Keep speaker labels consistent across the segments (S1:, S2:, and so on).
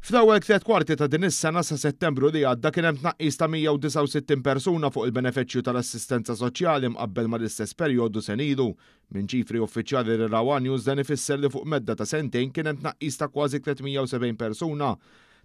S1: Fl-ewwel tliet kwarti ta' din is-sena sa' Settembru li għadda kien hemm tnaqqis ta' 169 persuna fuq il-benefiċċju tal-assistenza soċjali mqabbel mal-istess perjodu sen ilu. Minn ċifri uffiċjali Rawan News dan ifisser li fuq medda ta' sentejn kien hemm tnaqqis ta' kważi 370 persuna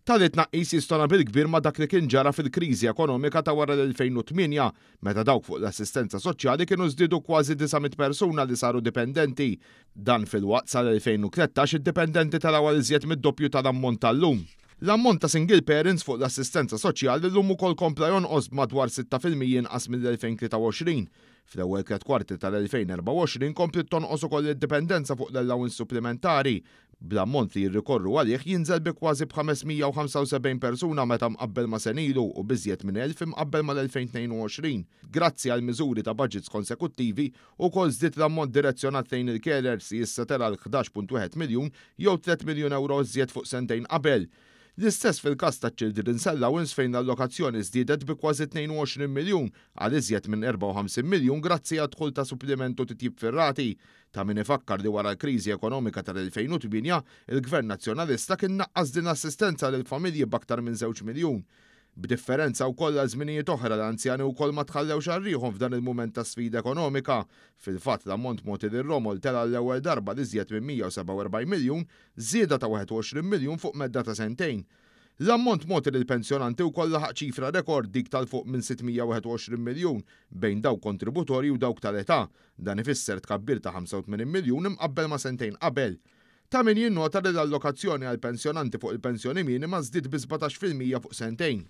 S1: tal naqis jistona bil-kbir ma dak li kien ġara fil-kriżi ekonomika ta' wara l-2008 meta dawk fuq l-assistenza soċjali kienu żdiedu kważi 900 persuna li saru dipendenti. Dan fil-waqt sal-2013 id-dipendenti tal-ewwel iżjed mid-doppju tal-ammont tal-lum. L-ammont ta' single parents fuq l-assistenza soċjali l-lum ukoll kompla jonqos madwar 6% inqas mill-2023. Fl-ewwel tliet kwarti tal-2024 kompli tonqos ukoll id-dipendenza fuq l-allowance supplementari Bl-ammont li jirrikorru għalih jinżel bi kważi b-575 persuna meta mqabbel ma senilu u biżjed minn 1000 imqabbel mal-2022. Grazzi għal miżuri ta' budgets konsekuttivi u kol zdit l-ammont direzzjonat lejn il-kellers jissa tela l-11.1 miljun jew 3 miljun euro żjed fuq sentejn qabel. L-istess fil-kas ta' Sella Wins fejn l-allokazzjoni żdiedet bi kważi 22 miljun għal iżjed minn 54 miljun grazzi għad dħul ta' supplimentu titjib ferrati. Ta' min ifakkar li wara l-kriżi ekonomika tal-2008 il-Gvern Nazzjonalista kien naqqas din assistenza l familji b'aktar minn 2 miljun. B'differenza wkoll għal żminijiet oħra l-anzjani wkoll ma tħallew xarriħum f'dan il moment ta' sfida ekonomika. Fil-fatt l-ammont moti li romol tela l-ewwel darba li zjed minn 147 miljun zjeda ta' 21 miljun fuq medda ta' sentejn. L-ammont moti li l-pensjonanti wkoll laħaq ċifra rekord dik tal-fuq minn 621 miljun bejn dawk kontributori u dawk tal-età. Dan ifisser tkabbir ta' 85 miljun imqabbel ma' sentejn qabel. Ta' min jinnota li l-allokazzjoni għal pensjonanti fuq il-pensjoni minima zdid bi 17% fuq sentejn.